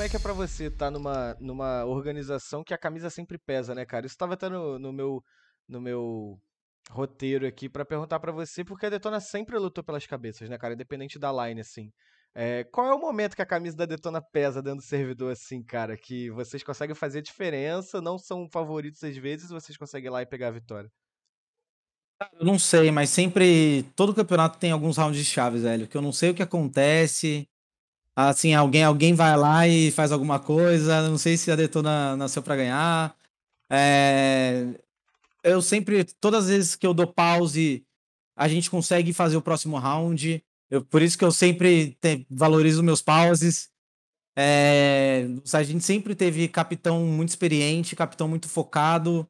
como é que é para você estar tá numa, numa organização que a camisa sempre pesa, né, cara? Isso estava até no, no, meu, no meu roteiro aqui para perguntar para você, porque a Detona sempre lutou pelas cabeças, né, cara? Independente da line, assim. É, qual é o momento que a camisa da Detona pesa dentro do servidor, assim, cara? Que vocês conseguem fazer a diferença, não são favoritos às vezes, vocês conseguem ir lá e pegar a vitória? Eu não sei, mas sempre. Todo campeonato tem alguns rounds de chaves, velho. Que eu não sei o que acontece assim, alguém, alguém vai lá e faz alguma coisa, não sei se a Detona nasceu para ganhar. É... Eu sempre, todas as vezes que eu dou pause, a gente consegue fazer o próximo round. Eu, por isso que eu sempre te, valorizo meus pauses. É... A gente sempre teve capitão muito experiente, capitão muito focado.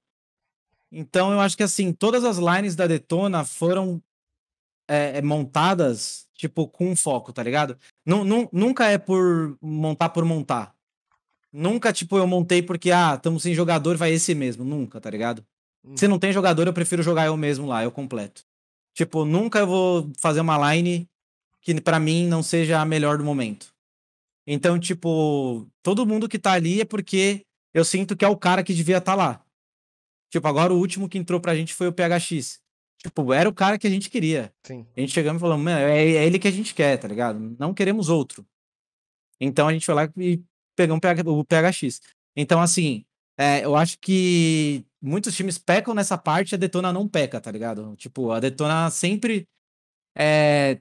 Então eu acho que assim, todas as lines da Detona foram é, é, montadas, tipo, com foco, tá ligado? nunca é por montar por montar. Nunca, tipo, eu montei porque, ah, estamos sem jogador, vai esse mesmo. Nunca, tá ligado? Hum. Se não tem jogador, eu prefiro jogar eu mesmo lá, eu completo. Tipo, nunca eu vou fazer uma line que para mim não seja a melhor do momento. Então, tipo, todo mundo que tá ali é porque eu sinto que é o cara que devia estar tá lá. Tipo, agora o último que entrou pra gente foi o PHX. Tipo, era o cara que a gente queria. Sim. A gente chegamos e falamos, é, é ele que a gente quer, tá ligado? Não queremos outro. Então a gente foi lá e pegamos o PHX. Então, assim, é, eu acho que muitos times pecam nessa parte, a Detona não peca, tá ligado? Tipo, a Detona sempre é,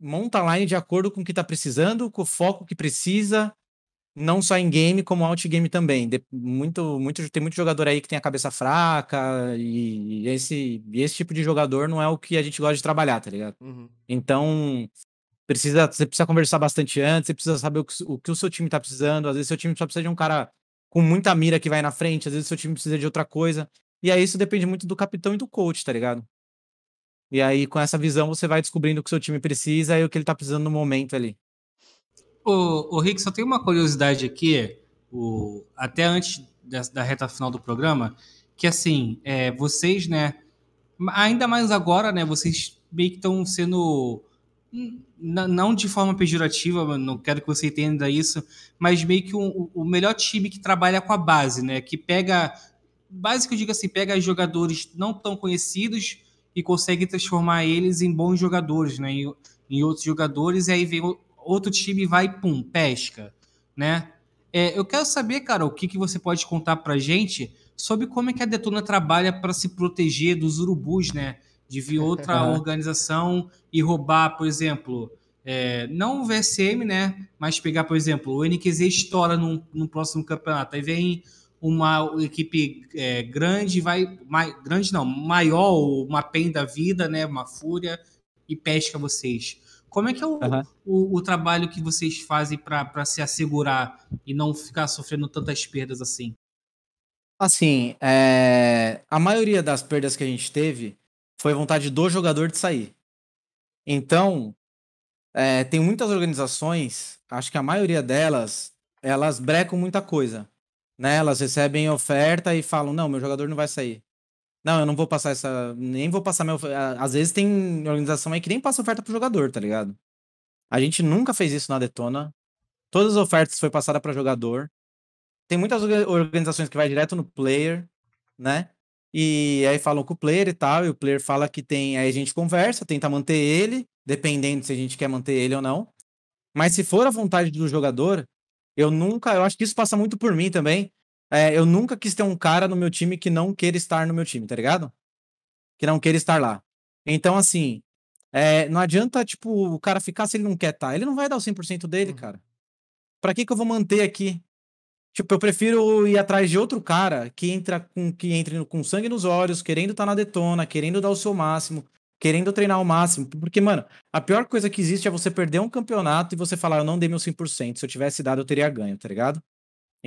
monta a line de acordo com o que tá precisando, com o foco que precisa, não só em game, como out game também. De, muito, muito, tem muito jogador aí que tem a cabeça fraca, e esse, esse tipo de jogador não é o que a gente gosta de trabalhar, tá ligado? Uhum. Então, precisa, você precisa conversar bastante antes, você precisa saber o que, o que o seu time tá precisando. Às vezes, seu time só precisa de um cara com muita mira que vai na frente, às vezes, seu time precisa de outra coisa. E aí, isso depende muito do capitão e do coach, tá ligado? E aí, com essa visão, você vai descobrindo o que seu time precisa e o que ele tá precisando no momento ali. O, o Rick, só tem uma curiosidade aqui, o, até antes da, da reta final do programa, que assim, é, vocês, né, ainda mais agora, né, vocês meio que estão sendo hum, não de forma pejorativa, não quero que você entenda isso, mas meio que um, o melhor time que trabalha com a base, né? Que pega, basicamente eu digo assim, pega jogadores não tão conhecidos e consegue transformar eles em bons jogadores, né? Em, em outros jogadores, e aí vem outro time vai, pum, pesca, né? É, eu quero saber, cara, o que, que você pode contar para gente sobre como é que a Detona trabalha para se proteger dos urubus, né? De vir outra é. organização e roubar, por exemplo, é, não o VSM, né? Mas pegar, por exemplo, o NQZ estoura no próximo campeonato. Aí vem uma equipe é, grande, vai. mais grande não, maior, uma PEN da vida, né? Uma fúria, e pesca vocês. Como é que é o, uhum. o, o trabalho que vocês fazem para se assegurar e não ficar sofrendo tantas perdas assim? Assim, é... a maioria das perdas que a gente teve foi vontade do jogador de sair. Então, é, tem muitas organizações, acho que a maioria delas, elas brecam muita coisa. Né? Elas recebem oferta e falam: não, meu jogador não vai sair. Não, eu não vou passar essa. Nem vou passar meu. Às vezes tem organização aí que nem passa oferta pro jogador, tá ligado? A gente nunca fez isso na Detona. Todas as ofertas foi passada para jogador. Tem muitas organizações que vai direto no player, né? E aí falam com o player e tal, e o player fala que tem. Aí a gente conversa, tenta manter ele, dependendo se a gente quer manter ele ou não. Mas se for a vontade do jogador, eu nunca. Eu acho que isso passa muito por mim também. É, eu nunca quis ter um cara no meu time que não queira estar no meu time, tá ligado? Que não queira estar lá. Então, assim, é, não adianta, tipo, o cara ficar se ele não quer estar. Tá. Ele não vai dar o 100% dele, uhum. cara. Pra que que eu vou manter aqui? Tipo, eu prefiro ir atrás de outro cara que entra com que entre com sangue nos olhos, querendo estar tá na detona, querendo dar o seu máximo, querendo treinar o máximo. Porque, mano, a pior coisa que existe é você perder um campeonato e você falar, eu não dei meu 100%. Se eu tivesse dado, eu teria ganho, tá ligado?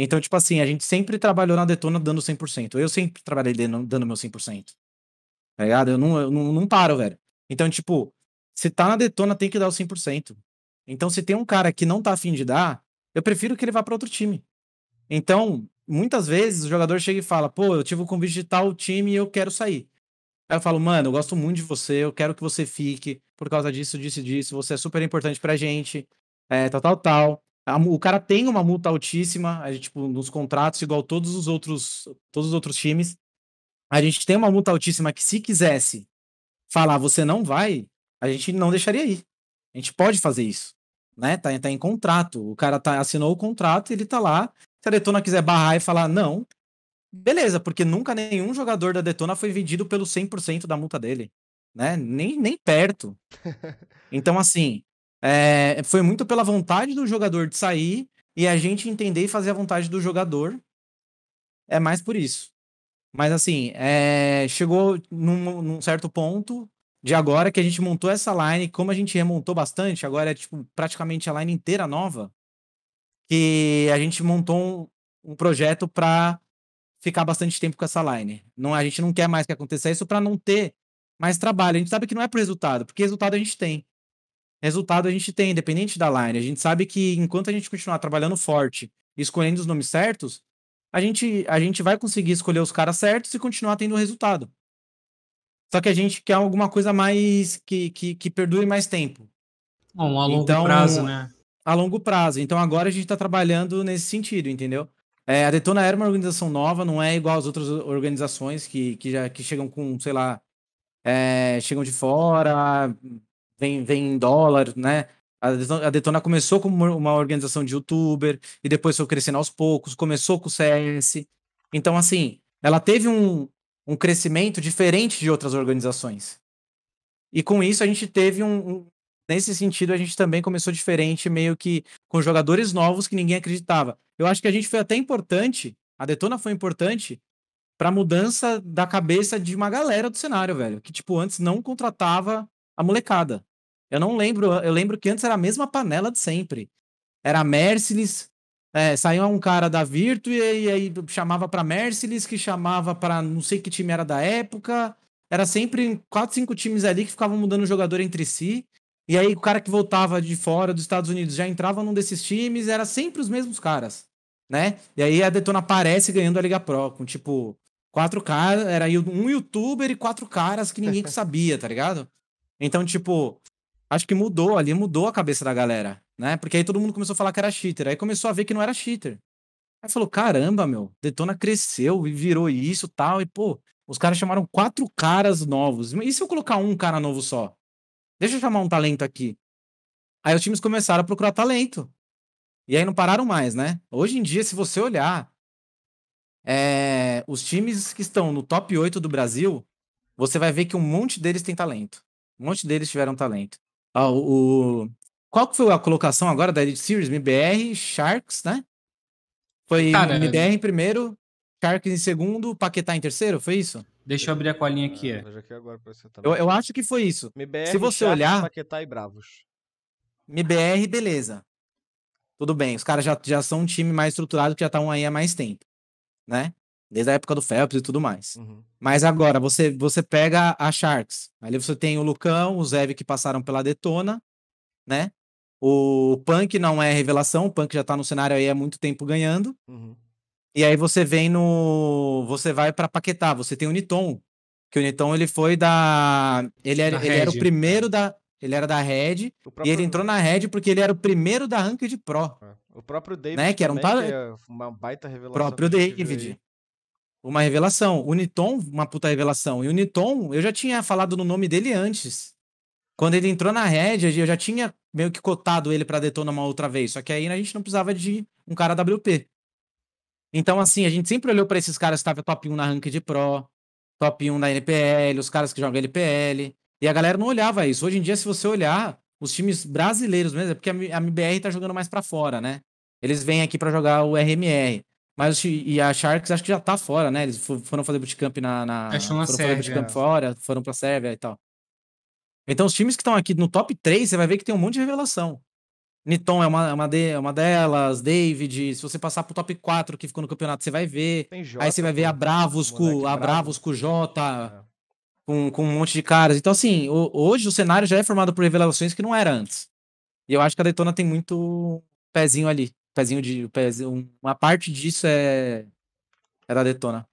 Então, tipo assim, a gente sempre trabalhou na Detona dando 100%. Eu sempre trabalhei dando meu 100%. Tá ligado? Eu não, eu não, não paro, velho. Então, tipo, se tá na Detona, tem que dar o 100%. Então, se tem um cara que não tá afim de dar, eu prefiro que ele vá para outro time. Então, muitas vezes o jogador chega e fala: pô, eu tive um convite de tal time e eu quero sair. Aí eu falo, mano, eu gosto muito de você, eu quero que você fique por causa disso, disso, disso, você é super importante pra gente, é, tal, tal, tal a, o cara tem uma multa altíssima, a gente, tipo, nos contratos, igual todos os outros, todos os outros times. A gente tem uma multa altíssima que, se quisesse falar você não vai, a gente não deixaria ir. A gente pode fazer isso. Né? Tá, tá em contrato. O cara tá, assinou o contrato ele tá lá. Se a Detona quiser barrar e falar não, beleza, porque nunca nenhum jogador da Detona foi vendido pelo 100% da multa dele. Né? Nem, nem perto. Então, assim, é, foi muito pela vontade do jogador de sair e a gente entender e fazer a vontade do jogador. É mais por isso. Mas assim, é, chegou num, num, certo ponto de agora que a gente montou essa line, como a gente remontou bastante, agora é tipo praticamente a line inteira nova, que a gente montou um, um projeto para ficar bastante tempo com essa line. Não, a gente não quer mais que aconteça isso para não ter mais trabalho. A gente sabe que não é pro resultado, porque resultado a gente tem resultado a gente tem, independente da line. A gente sabe que enquanto a gente continuar trabalhando forte, escolhendo os nomes certos, a gente, a gente vai conseguir escolher os caras certos e continuar tendo resultado. Só que a gente quer alguma coisa mais que, que, que perdure mais tempo. Bom, a longo então, prazo, né? A longo prazo. Então agora a gente está trabalhando nesse sentido, entendeu? É, a Detona era uma organização nova, não é igual às outras organizações que, que já que chegam com, sei lá, é, chegam de fora, vem, vem em dólar, né? A Detona começou como uma organização de youtuber e depois foi crescendo aos poucos, começou com o CS. Então, assim, ela teve um, um crescimento diferente de outras organizações. E com isso a gente teve um, um, Nesse sentido, a gente também começou diferente, meio que com jogadores novos que ninguém acreditava. Eu acho que a gente foi até importante, a Detona foi importante para mudança da cabeça de uma galera do cenário, velho. Que, tipo, antes não contratava a molecada. Eu não lembro, eu lembro que antes era a mesma panela de sempre. Era Mercedes, é, saiu um cara da Virtu e, aí chamava para Mercedes, que chamava para não sei que time era da época. Era sempre quatro, cinco times ali que ficavam mudando o jogador entre si. E aí o cara que voltava de fora dos Estados Unidos já entrava num desses times, era sempre os mesmos caras, né? E aí a Detona aparece ganhando a Liga Pro com tipo quatro caras, era um youtuber e quatro caras que ninguém sabia, tá ligado? Então, tipo, acho que mudou ali, mudou a cabeça da galera, né? Porque aí todo mundo começou a falar que era cheater. Aí começou a ver que não era cheater. Aí falou: caramba, meu, Detona cresceu e virou isso tal. E, pô, os caras chamaram quatro caras novos. E se eu colocar um cara novo só? Deixa eu chamar um talento aqui. Aí os times começaram a procurar talento. E aí não pararam mais, né? Hoje em dia, se você olhar, é... os times que estão no top 8 do Brasil, você vai ver que um monte deles tem talento. Um monte deles tiveram talento. Ah, o, qual que foi a colocação agora da Elite Series? MBR, Sharks, né? Foi Cara, MBR em primeiro, Sharks em segundo, Paquetá em terceiro, foi isso? Deixa eu abrir a colinha aqui. É, eu, eu, acho que foi isso. MBR, Se você Sharks, olhar... Paquetá e Bravos. MBR, beleza. Tudo bem, os caras já, já são um time mais estruturado que já estão tá aí há mais tempo, né? Desde a época do Phelps e tudo mais. Uhum. Mas agora, você você pega a Sharks. Ali você tem o Lucão, o Zev que passaram pela Detona, né? O Punk não é revelação, o Punk já tá no cenário aí há muito tempo ganhando. Uhum. E aí você vem no. Você vai para Paquetá, você tem o Niton. Que o Niton ele foi da. Ele era, da ele era o primeiro é. da. Ele era da Red. Próprio... E ele entrou na Red porque ele era o primeiro da Ranked Pro. É. O próprio né, David. Né? Que era um é uma baita revelação. próprio David uma revelação. O Niton, uma puta revelação. E o Niton, eu já tinha falado no nome dele antes. Quando ele entrou na Red, eu já tinha meio que cotado ele para Detona uma outra vez. Só que aí a gente não precisava de um cara WP. Então, assim, a gente sempre olhou para esses caras que estavam top 1 na Rank de Pro, top 1 da NPL, os caras que jogam LPL. E a galera não olhava isso. Hoje em dia, se você olhar, os times brasileiros mesmo, é porque a MBR tá jogando mais para fora, né? Eles vêm aqui para jogar o RMR. Mas e a Sharks acho que já tá fora, né? Eles foram fazer bootcamp na. na foram Sérvia. fazer bootcamp fora, foram pra Sérvia e tal. Então, os times que estão aqui no top 3, você vai ver que tem um monte de revelação. Niton é uma, é uma, de, é uma delas, David. Se você passar pro top 4 que ficou no campeonato, você vai ver. Jota, Aí você vai ver a Bravos com a Bravos com o Jota, é. com, com um monte de caras. Então, assim, o, hoje o cenário já é formado por revelações que não era antes. E eu acho que a Daytona tem muito pezinho ali pezinho de. Pezinho, uma parte disso é. É da Detona.